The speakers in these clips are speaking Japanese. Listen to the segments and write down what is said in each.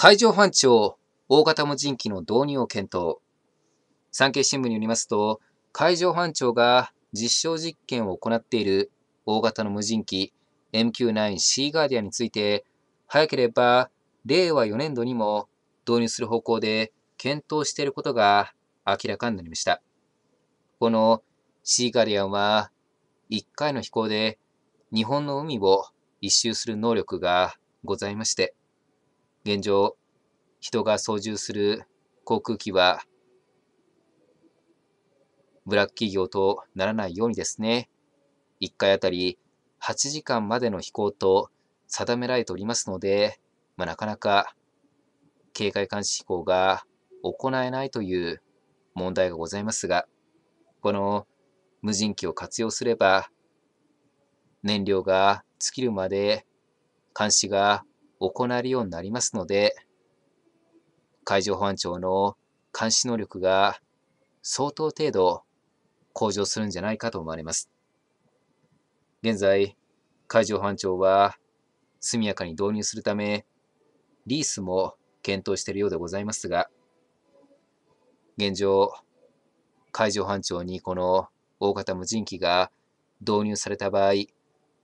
海上保安庁大型無人機の導入を検討。産経新聞によりますと、海上保安庁が実証実験を行っている大型の無人機 MQ9 シーガーディアについて、早ければ令和4年度にも導入する方向で検討していることが明らかになりました。このシーガーディアンは1回の飛行で日本の海を一周する能力がございまして、現状、人が操縦する航空機は、ブラック企業とならないようにですね、1回あたり8時間までの飛行と定められておりますので、まあ、なかなか警戒監視飛行が行えないという問題がございますが、この無人機を活用すれば、燃料が尽きるまで監視が行えるようになりますので、海上保安庁の監視能力が相当程度向上するんじゃないかと思われます。現在、海上保安庁は速やかに導入するため、リースも検討しているようでございますが、現状、海上保安庁にこの大型無人機が導入された場合、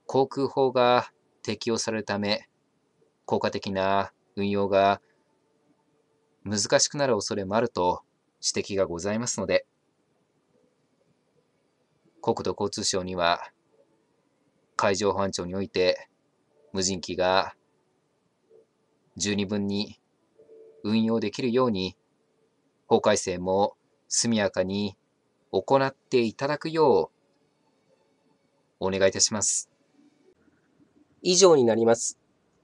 航空法が適用されるため、効果的な運用が難しくなる恐れもあると指摘がございますので、国土交通省には海上保安庁において無人機が十二分に運用できるように法改正も速やかに行っていただくようお願いいたします。以上になります。